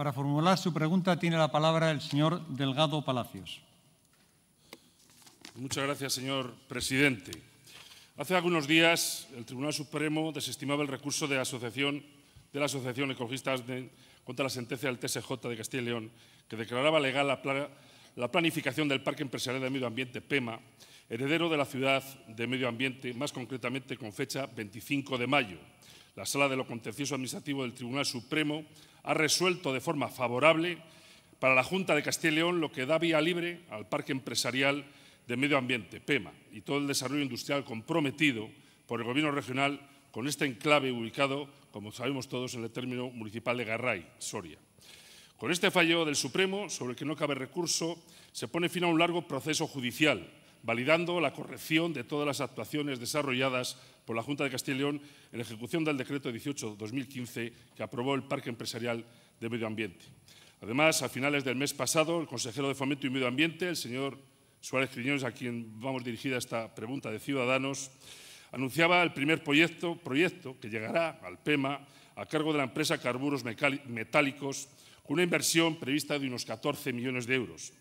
Para formular su pregunta tiene la palabra el señor Delgado Palacios. Muchas gracias, señor presidente. Hace algunos días el Tribunal Supremo desestimaba el recurso de, asociación, de la Asociación Ecologista contra la sentencia del TSJ de Castilla y León que declaraba legal la, la planificación del Parque Empresarial de Medio Ambiente PEMA, heredero de la ciudad de Medio Ambiente, más concretamente con fecha 25 de mayo. La Sala de lo Contencioso Administrativo del Tribunal Supremo ha resuelto de forma favorable para la Junta de Castilla y León lo que da vía libre al Parque Empresarial de Medio Ambiente, PEMA, y todo el desarrollo industrial comprometido por el Gobierno regional con este enclave ubicado, como sabemos todos, en el término municipal de Garray, Soria. Con este fallo del Supremo, sobre el que no cabe recurso, se pone fin a un largo proceso judicial validando la corrección de todas las actuaciones desarrolladas por la Junta de Castilla y León en ejecución del Decreto 18-2015 que aprobó el Parque Empresarial de Medio Ambiente. Además, a finales del mes pasado, el consejero de Fomento y Medio Ambiente, el señor Suárez Criñones, a quien vamos dirigida esta pregunta de Ciudadanos, anunciaba el primer proyecto, proyecto que llegará al PEMA a cargo de la empresa Carburos Metálicos, con una inversión prevista de unos 14 millones de euros.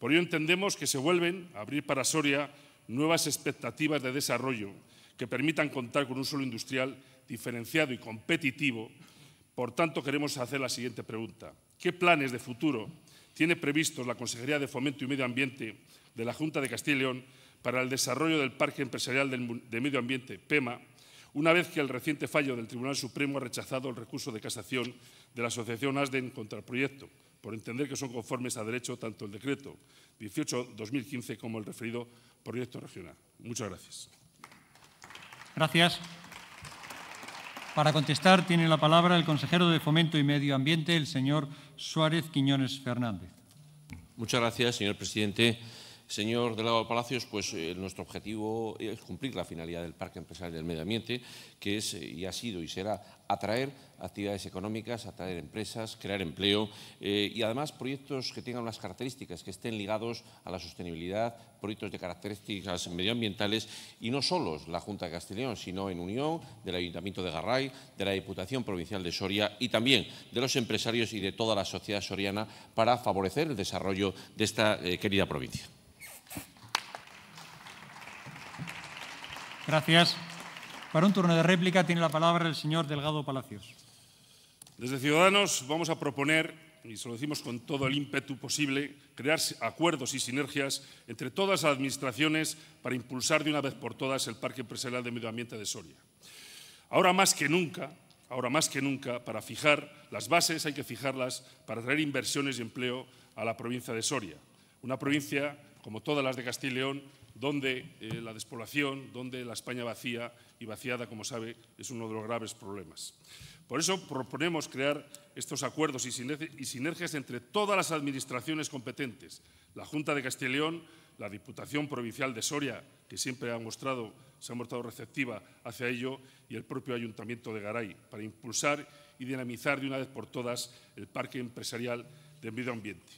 Por ello entendemos que se vuelven a abrir para Soria nuevas expectativas de desarrollo que permitan contar con un suelo industrial diferenciado y competitivo. Por tanto, queremos hacer la siguiente pregunta. ¿Qué planes de futuro tiene previstos la Consejería de Fomento y Medio Ambiente de la Junta de Castilla y León para el desarrollo del Parque Empresarial de Medio Ambiente, PEMA, una vez que el reciente fallo del Tribunal Supremo ha rechazado el recurso de casación de la Asociación ASDEN contra el proyecto? por entender que son conformes a derecho tanto el decreto 18-2015 como el referido proyecto regional. Muchas gracias. Gracias. Para contestar tiene la palabra el consejero de Fomento y Medio Ambiente, el señor Suárez Quiñones Fernández. Muchas gracias, señor presidente. Señor Delgado Palacios, pues eh, nuestro objetivo es cumplir la finalidad del Parque Empresarial del Medio Ambiente, que es eh, y ha sido y será atraer actividades económicas, atraer empresas, crear empleo eh, y además proyectos que tengan unas características, que estén ligados a la sostenibilidad, proyectos de características medioambientales y no solo la Junta de Castellón, sino en unión del Ayuntamiento de Garray, de la Diputación Provincial de Soria y también de los empresarios y de toda la sociedad soriana para favorecer el desarrollo de esta eh, querida provincia. Gracias. Para un turno de réplica tiene la palabra el señor Delgado Palacios. Desde Ciudadanos vamos a proponer, y se lo decimos con todo el ímpetu posible, crear acuerdos y sinergias entre todas las administraciones para impulsar de una vez por todas el Parque Empresarial de Medio Ambiente de Soria. Ahora más que nunca, ahora más que nunca, para fijar las bases hay que fijarlas para traer inversiones y empleo a la provincia de Soria, una provincia, como todas las de Castilla y León, donde eh, la despoblación, donde la España vacía y vaciada, como sabe, es uno de los graves problemas. Por eso proponemos crear estos acuerdos y sinergias entre todas las administraciones competentes, la Junta de Castilla León, la Diputación Provincial de Soria, que siempre ha mostrado, se ha mostrado receptiva hacia ello, y el propio Ayuntamiento de Garay, para impulsar y dinamizar de una vez por todas el Parque Empresarial de Medio Ambiente.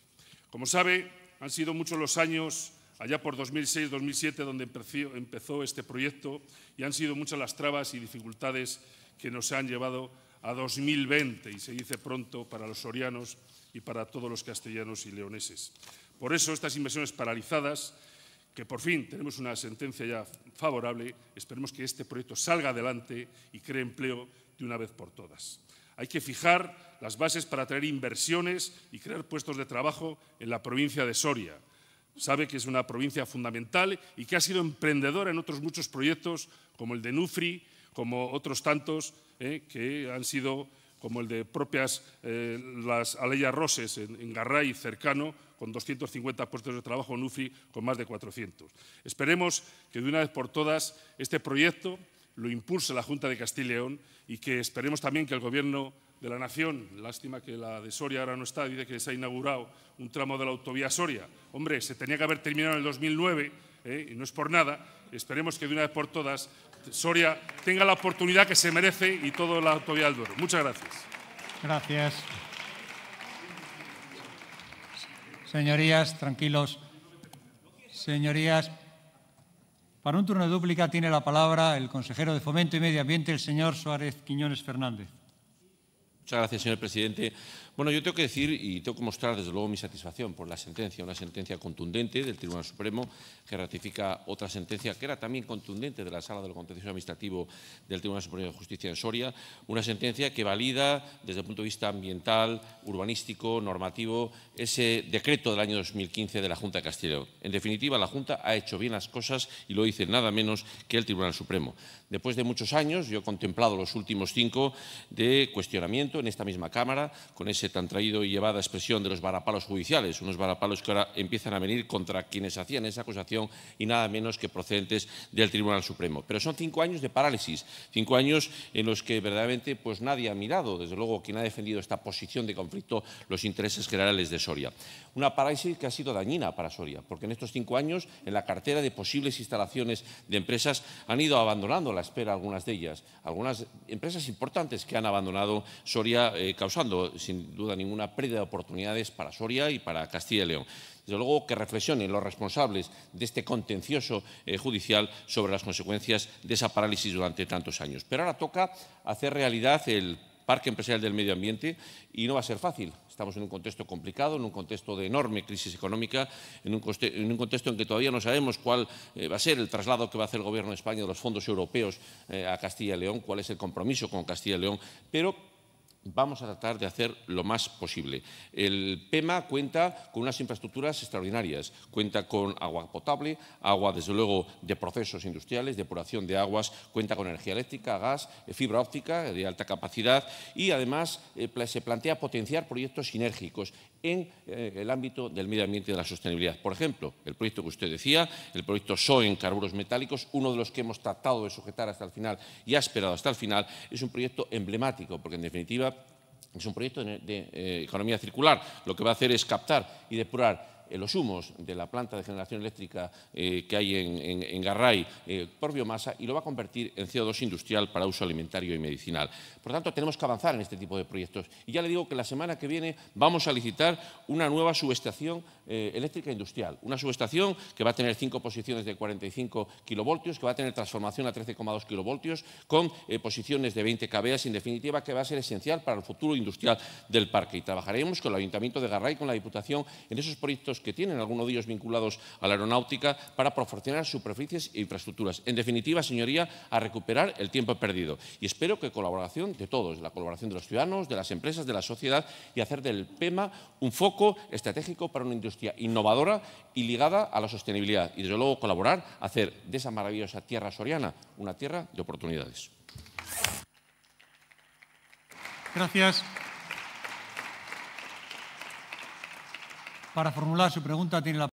Como sabe, han sido muchos los años allá por 2006-2007, donde empezó este proyecto, y han sido muchas las trabas y dificultades que nos han llevado a 2020, y se dice pronto para los sorianos y para todos los castellanos y leoneses. Por eso, estas inversiones paralizadas, que por fin tenemos una sentencia ya favorable, esperemos que este proyecto salga adelante y cree empleo de una vez por todas. Hay que fijar las bases para atraer inversiones y crear puestos de trabajo en la provincia de Soria, sabe que es una provincia fundamental y que ha sido emprendedora en otros muchos proyectos, como el de Nufri, como otros tantos eh, que han sido como el de propias eh, las Aleyas Roses en, Garray, cercano, con 250 puestos de trabajo, Nufri con más de 400. Esperemos que de una vez por todas este proyecto lo impulse la Junta de Castilla y León y que esperemos también que el Gobierno de la Nación, lástima que la de Soria ahora no está, dice que se ha inaugurado un tramo de la autovía Soria. Hombre, se tenía que haber terminado en el 2009, ¿eh? y no es por nada, esperemos que de una vez por todas Soria tenga la oportunidad que se merece y toda la autovía del Duero. Muchas gracias. Gracias. Señorías, tranquilos. Señorías, para un turno de dúplica tiene la palabra el consejero de Fomento y Medio Ambiente, el señor Suárez Quiñones Fernández. Muchas gracias, señor presidente. Bueno, yo tengo que decir y tengo que mostrar, desde luego, mi satisfacción por la sentencia, una sentencia contundente del Tribunal Supremo que ratifica otra sentencia que era también contundente de la Sala de del Contencioso Administrativo del Tribunal Supremo de Justicia en Soria, una sentencia que valida, desde el punto de vista ambiental, urbanístico, normativo, ese decreto del año 2015 de la Junta de Castilla En definitiva, la Junta ha hecho bien las cosas y lo dice nada menos que el Tribunal Supremo. Después de muchos años, yo he contemplado los últimos cinco de cuestionamiento en esta misma Cámara, con ese tan traído y llevada expresión de los varapalos judiciales, unos varapalos que ahora empiezan a venir contra quienes hacían esa acusación y nada menos que procedentes del Tribunal Supremo. Pero son cinco años de parálisis, cinco años en los que verdaderamente pues, nadie ha mirado, desde luego quien ha defendido esta posición de conflicto, los intereses generales de Soria. Una parálisis que ha sido dañina para Soria, porque en estos cinco años en la cartera de posibles instalaciones de empresas han ido abandonando la espera algunas de ellas, algunas empresas importantes que han abandonado eh, causando sin duda ninguna pérdida de oportunidades para Soria y para Castilla y León. Desde luego que reflexionen los responsables de este contencioso eh, judicial sobre las consecuencias de esa parálisis durante tantos años. Pero ahora toca hacer realidad el Parque Empresarial del Medio Ambiente y no va a ser fácil. Estamos en un contexto complicado, en un contexto de enorme crisis económica, en un, contexto en que todavía no sabemos cuál eh, va a ser el traslado que va a hacer el Gobierno de España de los fondos europeos a Castilla y León, cuál es el compromiso con Castilla y León, pero vamos a tratar de hacer lo más posible. El PEMA cuenta con unas infraestructuras extraordinarias, cuenta con agua potable, agua desde luego de procesos industriales, depuración de aguas, cuenta con energía eléctrica, gas, eh, fibra óptica de alta capacidad y además eh, se plantea potenciar proyectos sinérgicos en eh, el ámbito del medio ambiente y de la sostenibilidad. Por ejemplo, el proyecto que usted decía, el proyecto SOE en carburos metálicos, uno de los que hemos tratado de sujetar hasta el final y ha esperado hasta el final, es un proyecto emblemático, porque en definitiva es un proyecto de, eh, economía circular. Lo que va a hacer es captar y depurar eh, los humos de la planta de generación eléctrica eh, que hay en, Garray eh, por biomasa y lo va a convertir en CO2 industrial para uso alimentario y medicinal. Por lo tanto, tenemos que avanzar en este tipo de proyectos. Y ya le digo que la semana que viene vamos a licitar una nueva subestación eh, eléctrica e industrial. Una subestación que va a tener cinco posiciones de 45 kilovoltios, que va a tener transformación a 13,2 kilovoltios, con eh, posiciones de 20 kV, en definitiva, que va a ser esencial para el futuro industrial del parque. Y trabajaremos con el Ayuntamiento de Garray, con la Diputación, en esos proyectos que tienen, algunos de ellos vinculados a la aeronáutica, para proporcionar superficies e infraestructuras. En definitiva, señoría, a recuperar el tiempo perdido. Y espero que colaboración de todos, la colaboración de los ciudadanos, de las empresas, de la sociedad y hacer del PEMA un foco estratégico para una industria innovadora y ligada a la sostenibilidad. Y desde luego colaborar, hacer de esa maravillosa tierra soriana una tierra de oportunidades. Gracias. Para formular su pregunta tiene la